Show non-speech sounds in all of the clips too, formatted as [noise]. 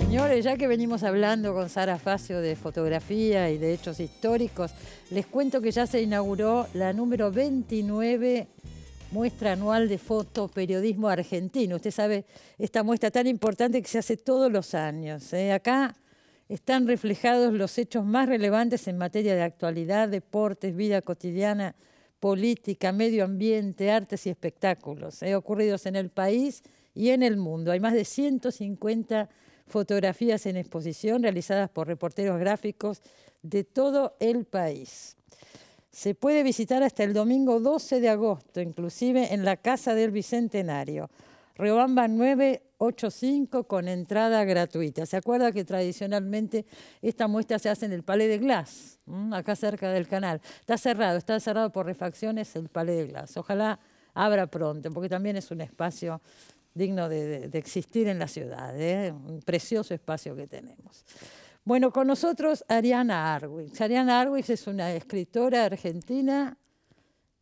Señores, ya que venimos hablando con Sara Facio de fotografía y de hechos históricos, les cuento que ya se inauguró la número 29 muestra anual de fotoperiodismo argentino. Usted sabe, esta muestra tan importante que se hace todos los años. ¿eh? Acá están reflejados los hechos más relevantes en materia de actualidad, deportes, vida cotidiana, política, medio ambiente, artes y espectáculos, He eh, ocurridos en el país y en el mundo. Hay más de 150 fotografías en exposición realizadas por reporteros gráficos de todo el país. Se puede visitar hasta el domingo 12 de agosto, inclusive en la Casa del Bicentenario, Riobamba 9 5 con entrada gratuita. ¿Se acuerda que tradicionalmente esta muestra se hace en el Palais de Glass, acá cerca del canal? Está cerrado, está cerrado por refacciones el Palais de Glass. Ojalá abra pronto, porque también es un espacio digno de, existir en la ciudad, ¿eh? un precioso espacio que tenemos. Bueno, con nosotros Ariana Arwitz, Ariana Arwitz es una escritora argentina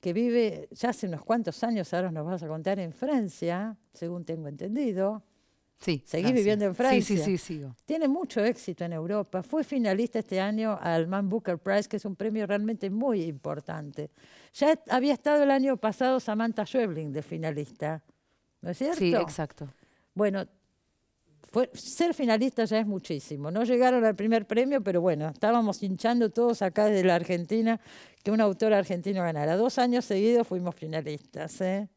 que vive ya hace unos cuantos años, ahora nos vas a contar, en Francia, según tengo entendido. Sí, Seguís viviendo en Francia. Sí, sí, sí, sigo. Tiene mucho éxito en Europa. Fue finalista este año al Man Booker Prize, que es un premio realmente muy importante. Ya había estado el año pasado Samantha Schwebling de finalista, ¿no es cierto? Sí, exacto. Bueno, ser finalista ya es muchísimo. No llegaron al primer premio, pero bueno, estábamos hinchando todos acá desde la Argentina que un autor argentino ganara. Dos años seguidos fuimos finalistas, ¿eh?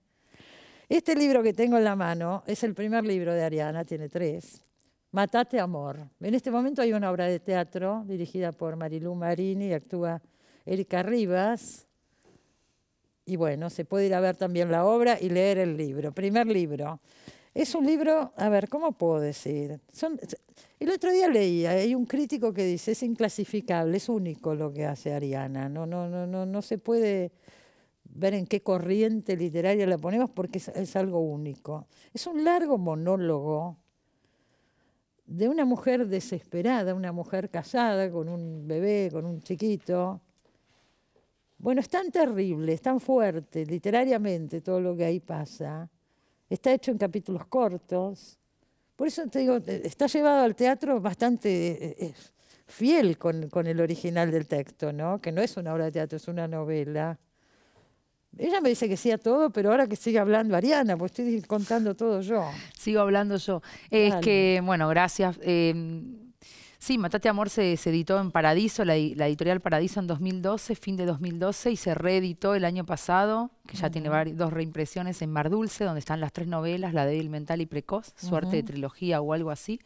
Este libro que tengo en la mano es el primer libro de Ariana, tiene tres. Matate Amor. En este momento hay una obra de teatro dirigida por Marilú Marini y actúa Erika Rivas. Y bueno, se puede ir a ver también la obra y leer el libro. Primer libro. Es un libro, a ver, ¿cómo puedo decir? el otro día leía, hay un crítico que dice, es inclasificable, es único lo que hace Ariana, no, no, no, no, no se puede ver en qué corriente literaria la ponemos porque es, algo único. Es un largo monólogo de una mujer desesperada, una mujer casada con un bebé, con un chiquito. Bueno, es tan terrible, es tan fuerte literariamente todo lo que ahí pasa. Está hecho en capítulos cortos. Por eso te digo, está llevado al teatro bastante eh, eh, fiel con, con el original del texto, ¿no? Que no es una obra de teatro, es una novela. Ella me dice que sí a todo, pero ahora que sigue hablando Ariana, pues estoy contando todo yo. Sigo hablando yo. Es que, bueno, gracias. Em, sí, Matate Amor se, editó en Paradiso, la, editorial Paradiso en 2012, fin de 2012, y se reeditó el año pasado, que ya tiene dos reimpresiones en Mar Dulce, donde están las tres novelas, la débil mental y precoz, suerte de trilogía o algo así.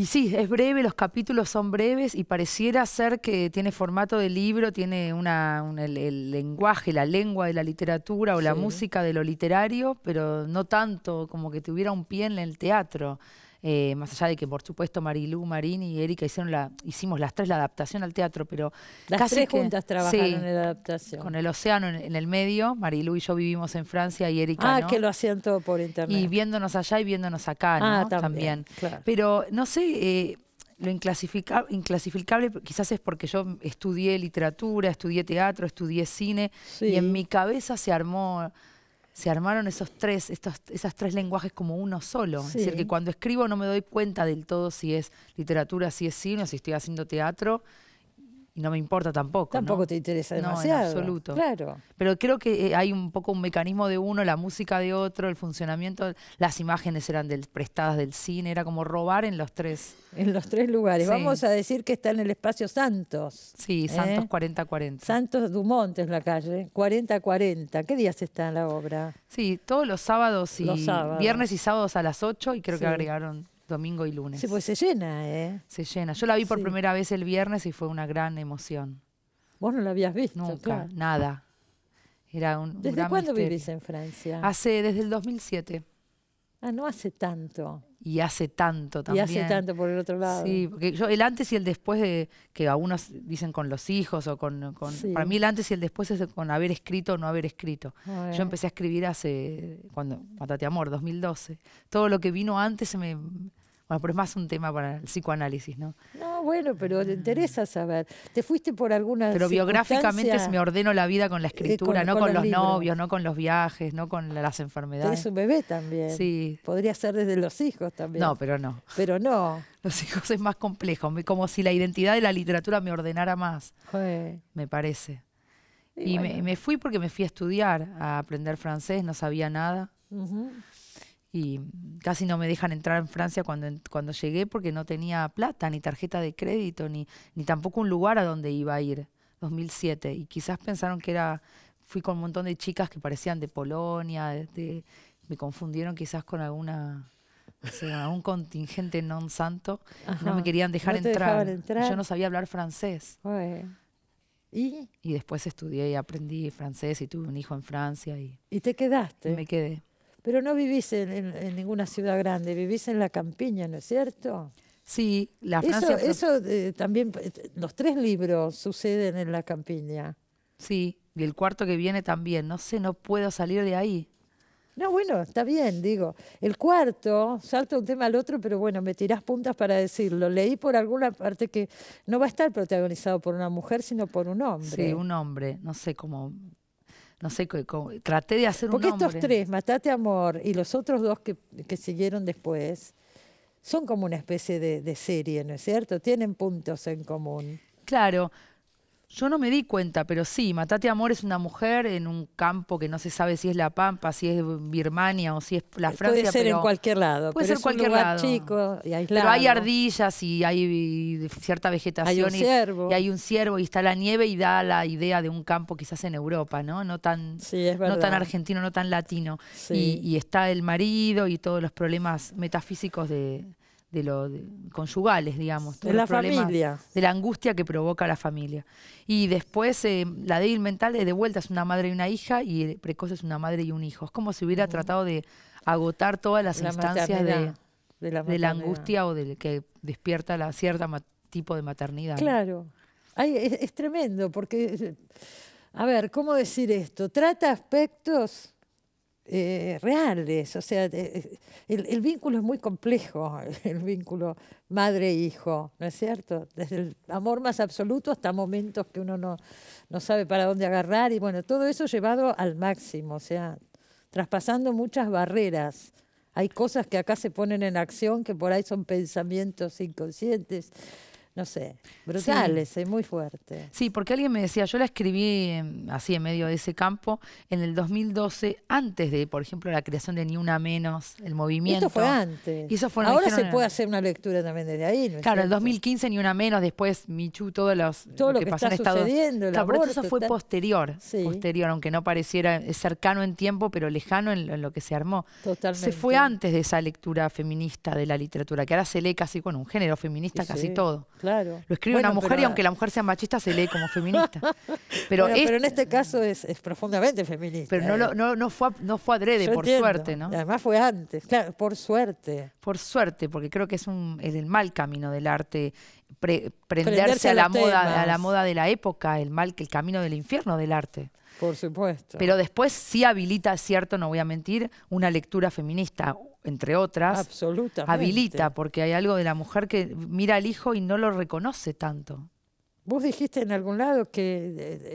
Y sí, es breve, los capítulos son breves y pareciera ser que tiene formato de libro, tiene el, lenguaje, la lengua de la literatura o la música de lo literario, pero no tanto como que tuviera un pie en el teatro. Eh, más allá de que por supuesto Marilú, Marín y Erika hicieron la, hicimos las tres la adaptación al teatro, pero las tres juntas trabajaron en la adaptación. Con el océano en, el medio, Marilú y yo vivimos en Francia y Erika. Ah, que lo hacían todo por internet. Y viéndonos allá y viéndonos acá, ¿no? Ah, también. Pero no sé. Eh, lo inclasificable quizás es porque yo estudié literatura, estudié teatro, estudié cine y en mi cabeza se armó se armaron esos tres, estos, esas tres lenguajes como uno solo. Es decir, que cuando escribo no me doy cuenta del todo si es literatura, si es cine, o si estoy haciendo teatro no me importa tampoco. Tampoco te interesa demasiado. No, en absoluto. Claro. Pero creo que eh, hay un poco un mecanismo de uno, la música de otro, el funcionamiento, las imágenes eran del, prestadas del cine, era como robar en los tres. En los tres lugares. Vamos a decir que está en el espacio Santos. Sí, ¿eh? Santos 4040. Santos Dumont es la calle, 4040. ¿Qué días está en la obra? Sí, todos los sábados y viernes y sábados a las 8 y creo que agregaron domingo y lunes. Sí, pues se llena, ¿eh? Se llena. Yo la vi por primera vez el viernes y fue una gran emoción. Vos no la habías visto. Nunca, nada. Era un, ¿Desde cuándo vivís en Francia? Hace, desde el 2007. Ah, no hace tanto. Y hace tanto también. Y hace tanto por el otro lado. Sí, porque yo el antes y el después de, que algunos dicen con los hijos o con, para mí el antes y el después es con haber escrito o no haber escrito. Yo empecé a escribir hace cuando Matate Amor, 2012. Todo lo que vino antes se me bueno, pero es más un tema para el psicoanálisis, ¿no? No, bueno, pero te eh. interesa saber. ¿Te fuiste por alguna Pero biográficamente me ordeno la vida con la eh, escritura, no con, los, novios, no con los viajes, no con las enfermedades. Es un bebé también. Sí. Podría ser desde los hijos también. No, pero no. Pero no. [laughs] Los hijos es más complejo, como si la identidad de la literatura me ordenara más, me parece. Y, me, fui porque me fui a estudiar, a aprender francés, no sabía nada y casi no me dejan entrar en Francia cuando, cuando llegué porque no tenía plata, ni tarjeta de crédito, ni, ni tampoco un lugar a donde iba a ir, 2007. Y quizás pensaron que era, fui con un montón de chicas que parecían de Polonia, me confundieron quizás con alguna... O sea, un contingente non santo, no me querían dejar, entrar. Yo no sabía hablar francés. ¿Y? ¿Y? después estudié y aprendí francés y tuve un hijo en Francia. ¿Y, te quedaste? me quedé. Pero no vivís en, ninguna ciudad grande, vivís en la campiña, ¿no es cierto? Sí, la Francia... Eso, eh, también, eh, los tres libros suceden en la campiña. Sí, y el cuarto que viene también, no sé, no puedo salir de ahí. No, bueno, está bien, digo. El cuarto, salta un tema al otro, pero bueno, me tirás puntas para decirlo. Leí por alguna parte que no va a estar protagonizado por una mujer, sino por un hombre. Sí, un hombre, no sé, cómo no sé, cómo, traté de hacer Porque Porque estos tres, Matate Amor y los otros dos que, siguieron después, son como una especie de, de, serie, ¿no es cierto? Tienen puntos en común. Claro, yo no me di cuenta, pero sí, Matate Amor es una mujer en un campo que no se sabe si es La Pampa, si es Birmania o si es la Francia. Puede ser en cualquier lado. Puede ser cualquier lado. chico y Pero hay ardillas y hay cierta vegetación. Hay un y, hay un ciervo y está la nieve y da la idea de un campo quizás en Europa, ¿no? No tan, argentino, no tan latino. y está el marido y todos los problemas metafísicos de, de lo de, conyugales, digamos. de la familia. De la angustia que provoca la familia. Y después, eh, la débil mental de, de vuelta es una madre y una hija y precoz es una madre y un hijo. Es como si hubiera tratado de agotar todas las instancias de, la angustia o del que despierta la cierta tipo de maternidad. Claro. es tremendo porque, a ver, ¿cómo decir esto? Trata aspectos eh, reales. O sea, eh, eh, el, vínculo es muy complejo, [laughs] el vínculo madre-hijo, e ¿no es cierto? Desde el amor más absoluto hasta momentos que uno no, no sabe para dónde agarrar. Y bueno, todo eso llevado al máximo, o sea, traspasando muchas barreras. Hay cosas que acá se ponen en acción que por ahí son pensamientos inconscientes no sé, brutales, es muy fuerte. Sí, porque alguien me decía, yo la escribí em, así en medio de ese campo en el 2012, antes de, por ejemplo, la creación de Ni Una Menos, el movimiento. Eso fue antes. Y eso Ahora se puede hacer una lectura también desde ahí. claro, en el 2015 Ni Una Menos, después Michu, todos los, todo lo, que, lo que pasó está en eso fue posterior, posterior, aunque no pareciera eh, cercano en tiempo, pero lejano en, lo que se armó. Se fue antes de esa lectura feminista de la literatura, que ahora se lee casi con un género feminista, casi todo. Claro. Lo escribe una mujer y aunque la mujer sea machista se lee como feminista. [laughs] Pero, este en este caso es, profundamente feminista. Pero no, eh. no, no, fue, no adrede, por suerte, ¿no? además fue antes, por suerte. Por suerte, porque creo que es, un, el mal camino del arte, prenderse, a, la moda, a la moda de la época, el mal, el camino del infierno del arte. Por supuesto. Pero después sí habilita, cierto, no voy a mentir, una lectura feminista, entre otras, habilita, porque hay algo de la mujer que mira al hijo y no lo reconoce tanto. Vos dijiste en algún lado que eh,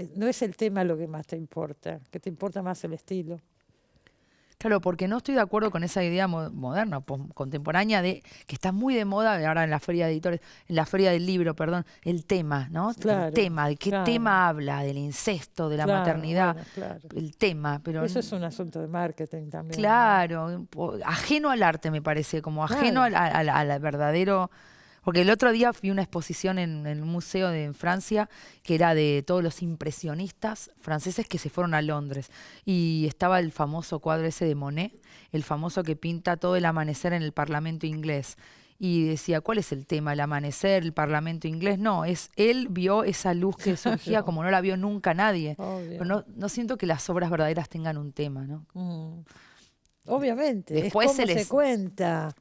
eh, no es el tema lo que más te importa, que te importa más el estilo. Claro, porque no estoy de acuerdo con esa idea moderna, contemporánea, de que está muy de moda ahora en la feria de editores, en la feria del libro, perdón, el tema, ¿no? el tema, ¿de qué tema habla? Del incesto, de la maternidad, el tema. pero Eso es un asunto de marketing también. Claro, ajeno al arte me parece, como ajeno al verdadero... Porque el otro día vi una exposición en, el un museo de, en Francia que era de todos los impresionistas franceses que se fueron a Londres. Y estaba el famoso cuadro ese de Monet, el famoso que pinta todo el amanecer en el Parlamento inglés. Y decía, ¿cuál es el tema? ¿El amanecer? ¿El Parlamento inglés? No, es él vio esa luz que [laughs] surgía como no la vio nunca nadie. no, siento que las obras verdaderas tengan un tema, ¿no? Mm. Obviamente, Después se, les... se cuenta.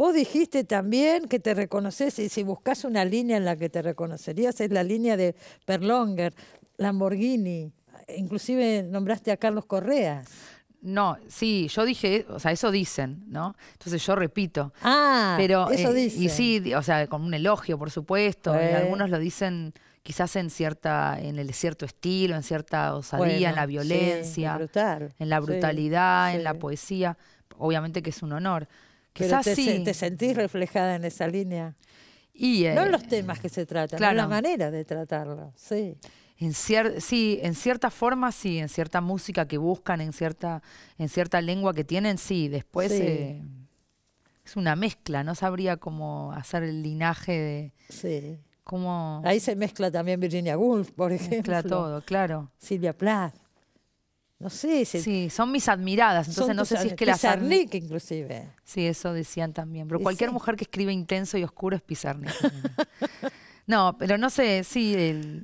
Vos dijiste también que te reconoces, y si buscas una línea en la que te reconocerías, es la línea de Perlonger, Lamborghini. Inclusive nombraste a Carlos Correa. No, sí, yo dije, o sea, eso dicen, ¿no? Entonces yo repito. Ah, pero, eso eh, dicen. Y sí, o sea, con un elogio, por supuesto. algunos lo dicen quizás en cierta, en el cierto estilo, en cierta osadía, en la violencia, en la brutalidad, en la poesía. Obviamente que es un honor. Quizás te, sentís reflejada en esa línea. no eh, los temas que se tratan, en la manera de tratarlo, sí. En sí, en cierta forma sí, en cierta música que buscan, en cierta, en cierta lengua que tienen, sí. Después eh, es una mezcla, no sabría cómo hacer el linaje de... Cómo... Ahí se mezcla también Virginia Woolf, por ejemplo. Mezcla todo, claro. Silvia Plath. No sé, sí, son mis admiradas, entonces no sé si es que Pizarnik inclusive. Sí, eso decían también, pero cualquier mujer que escribe intenso y oscuro es Pizarnik. [laughs] no, pero no sé, sí,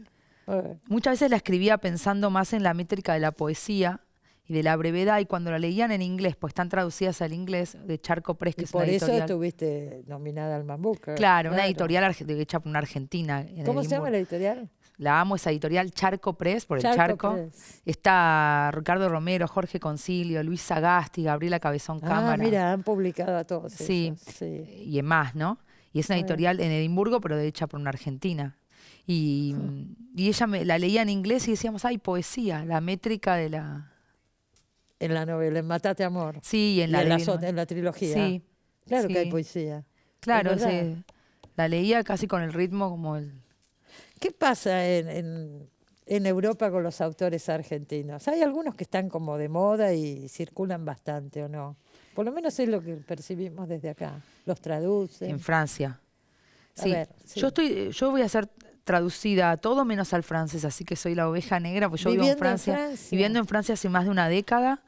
muchas veces la escribía pensando más en la métrica de la poesía y de la brevedad y cuando la leían en inglés, pues están traducidas al inglés de Charco Press, que y por eso estuviste nominada al Man Claro, una editorial hecha por una argentina. ¿Cómo se llama la editorial? la amo, esa editorial Charco Press, por el Charco. Está Ricardo Romero, Jorge Concilio, Luis Sagasti, Gabriela Cabezón ah, Cámara. Mira, han publicado a todos. Sí, sí. y en más, ¿no? Y es una editorial en Edimburgo, pero hecha por una argentina. Y, y ella me, la leía en inglés y decíamos, ay, poesía, la métrica de la... En la novela, en Matate Amor. Sí, en, la, en, la, trilogía. Sí. Claro que hay poesía. Claro, sí. La leía casi con el ritmo como el ¿Qué pasa en, Europa con los autores argentinos? Hay algunos que están como de moda y circulan bastante, ¿o no? Por lo menos es lo que percibimos desde acá. Los traducen. En Francia. Yo, estoy, yo voy a ser traducida a todo menos al francés, así que soy la oveja negra, pues yo viviendo vivo en Francia, viviendo en Francia hace más de una década.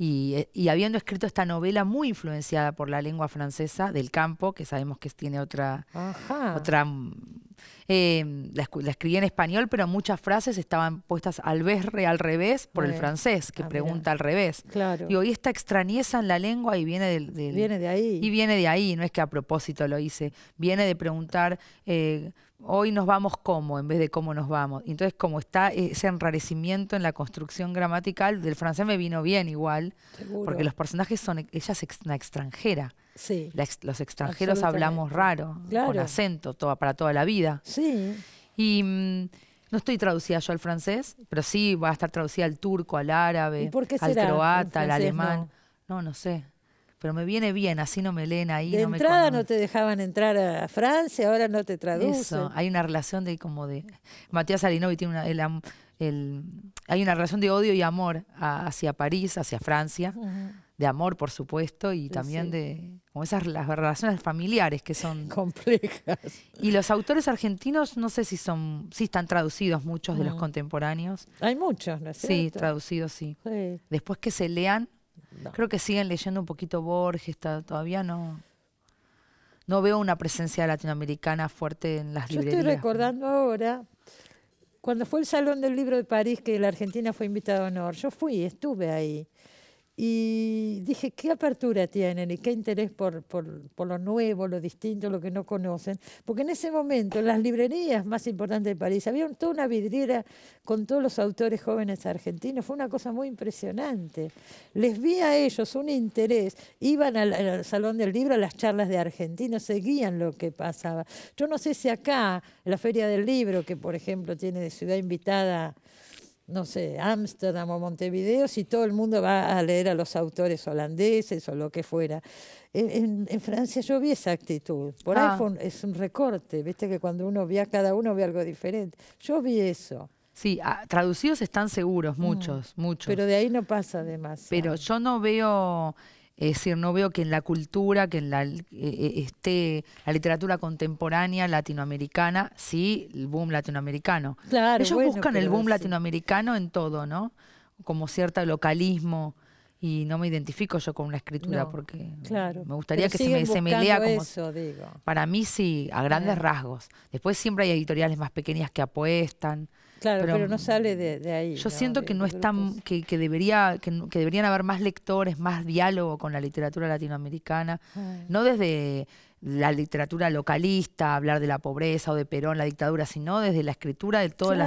Y, habiendo escrito esta novela muy influenciada por la lengua francesa del campo, que sabemos que tiene otra, otra Em, la, escribí en español, pero muchas frases estaban puestas al vez, al revés, por el eh, francés, que ah, pregunta al revés. Claro. hoy esta extrañeza en la lengua y viene Viene de ahí. Y viene de ahí, no es que a propósito lo hice. Viene de preguntar... Eh, hoy nos vamos como en vez de cómo nos vamos. Entonces, como está ese enrarecimiento en la construcción gramatical, del francés me vino bien igual, porque los personajes son, ella es una extranjera. Sí. los extranjeros hablamos raro, con acento, para toda la vida. Sí. Y mm, no estoy traducida yo al francés, pero sí va a estar traducida al turco, al árabe, al croata, al alemán. no, no sé pero me viene bien, así no me leen ahí. De entrada no te dejaban entrar a Francia, ahora no te traducen. Eso, hay una relación de como de... Matías Arinovi tiene una... hay una relación de odio y amor hacia París, hacia Francia, de amor, por supuesto, y también de como esas las relaciones familiares que son [laughs] complejas. Y los autores argentinos, no sé si son, sí están traducidos muchos de los contemporáneos. Hay muchos, ¿no es cierto? Sí, traducidos, sí. Después que se lean, Creo que siguen leyendo un poquito Borges, todavía no. No veo una presencia latinoamericana fuerte en las librerías. Yo estoy recordando ahora, cuando fue el Salón del Libro de París, que la Argentina fue invitada a honor, yo fui, estuve ahí. Y dije, ¿qué apertura tienen y qué interés por, por, lo nuevo, lo distinto, lo que no conocen? Porque en ese momento, las librerías más importantes de París, había toda una vidriera con todos los autores jóvenes argentinos. Fue una cosa muy impresionante. Les vi a ellos un interés. Iban al, al Salón del Libro a las charlas de argentinos, seguían lo que pasaba. Yo no sé si acá, la Feria del Libro, que por ejemplo tiene de ciudad invitada no sé, Ámsterdam o Montevideo, si todo el mundo va a leer a los autores holandeses o lo que fuera. En, Francia yo vi esa actitud. Por ahí ah. es un recorte, viste que cuando uno ve a cada uno ve algo diferente. Yo vi eso. Sí, ah, traducidos están seguros, mm. muchos, muchos. Pero de ahí no pasa demasiado. Pero yo no veo es decir, no veo que en la cultura, que en la, eh, eh, esté la literatura contemporánea latinoamericana, sí, el boom latinoamericano. Ellos buscan el boom latinoamericano en todo, ¿no? Como cierto localismo. Y no me identifico yo con una escritura porque claro. me gustaría que se me, se me, lea como... Para mí sí, a grandes eh. rasgos. Después siempre hay editoriales más pequeñas que apuestan Claro, pero, no sale de, ahí. Yo siento que no es que, que, debería, que, deberían haber más lectores, más diálogo con la literatura latinoamericana, no desde la literatura localista, hablar de la pobreza o de Perón, la dictadura, sino desde la escritura de todas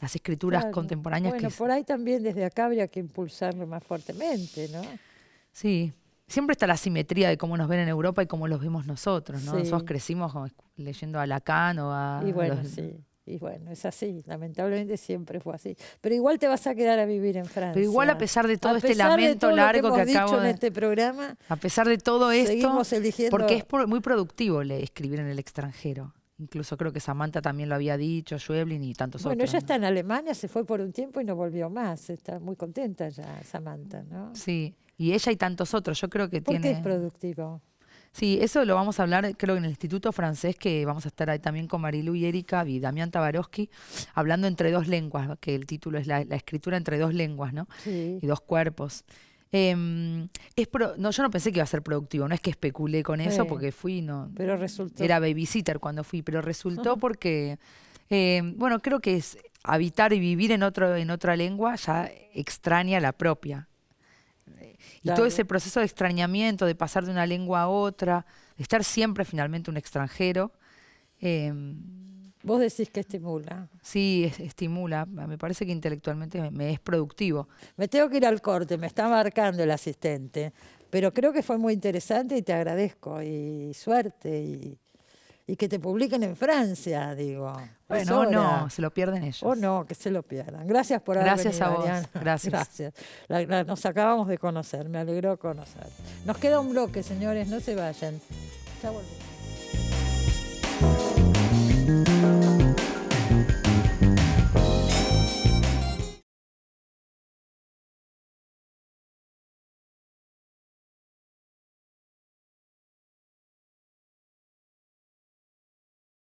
las, escrituras contemporáneas. Bueno, que por ahí también desde acá habría que impulsarlo más fuertemente, ¿no? Sí, siempre está la simetría de cómo nos ven en Europa y cómo los vemos nosotros, ¿no? Nosotros crecimos leyendo a Lacan o a... Y bueno, sí y bueno, es así, lamentablemente siempre fue así. Pero igual te vas a quedar a vivir en Francia. Pero igual a pesar de todo este lamento largo que, hemos dicho de... en este programa, a pesar de todo esto, porque es muy productivo escribir en el extranjero. Incluso creo que Samantha también lo había dicho, Jueblin y tantos otros. Bueno, ella está en Alemania, se fue por un tiempo y no volvió más. Está muy contenta ya Samantha, ¿no? Sí, y ella y tantos otros. Yo creo que tiene... qué es productivo? Sí, eso lo vamos a hablar, creo, que en el Instituto Francés, que vamos a estar ahí también con Marilu y Erika y Damián Tabarowski, hablando entre dos lenguas, que el título es la, escritura entre dos lenguas, ¿no? Y dos cuerpos. Em, no, yo no pensé que iba a ser productivo, no es que especulé con eso porque fui, no. Pero resultó. Era babysitter cuando fui, pero resultó porque, em, bueno, creo que es habitar y vivir en, otro, en otra lengua ya extraña la propia. Eh, y todo ese proceso de extrañamiento, de pasar de una lengua a otra, de estar siempre finalmente un extranjero. Em, Vos decís que estimula. Sí, estimula. Me parece que intelectualmente me, es productivo. Me tengo que ir al corte, me está marcando el asistente. Pero creo que fue muy interesante y te agradezco. Y suerte y que te publiquen en Francia, digo. Pues bueno, no, se lo pierden ellos. O no, que se lo pierdan. Gracias por haber Gracias venido, [laughs] Gracias. nos acabamos de conocer, me alegró conocer. Nos queda un bloque, señores, no se vayan. Ya volvemos.